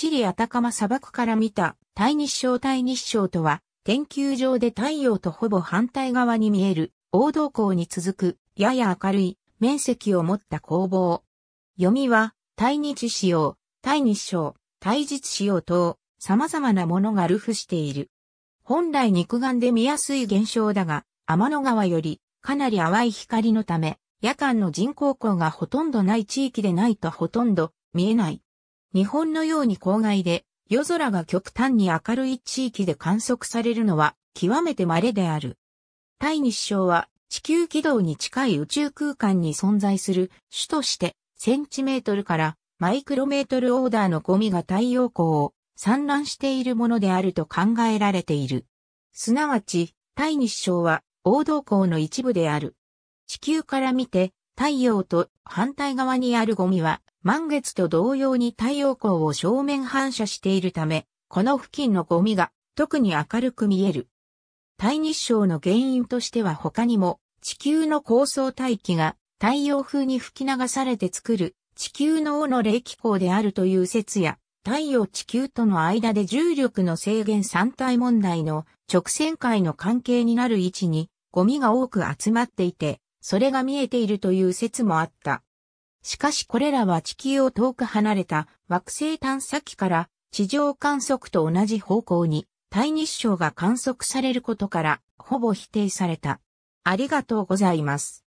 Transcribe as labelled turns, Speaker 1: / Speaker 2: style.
Speaker 1: チ
Speaker 2: リアタカマ砂漠から見た対日照対日照とは、研究上で太陽とほぼ反対側に見える、黄道光に続く、やや明るい、面積を持った工房。読みは、対日使用、対日照、対日使用等、様々なものがルフしている。本来肉眼で見やすい現象だが、天の川よりかなり淡い光のため、夜間の人工光がほとんどない地域でないとほとんど見えない。日本のように郊外で夜空が極端に明るい地域で観測されるのは極めて稀である。タイニ首は地球軌道に近い宇宙空間に存在する種としてセンチメートルからマイクロメートルオーダーのゴミが太陽光を散乱しているものであると考えられている。すなわち、タイニ首は王道光の一部である。地球から見て太陽と反対側にあるゴミは満月と同様に太陽光を正面反射しているため、この付近のゴミが特に明るく見える。大日照の原因としては他にも、地球の高層大気が太陽風に吹き流されて作る地球の尾の冷気候であるという説や、太陽地球との間で重力の制限三体問題の直線界の関係になる位置にゴミが多く集まっていて、それが見えているという説もあった。しかしこれらは地球を遠く離れた惑星探査機から地上観測と同じ方向に対日照が観測されることからほぼ否定された。ありがとうございます。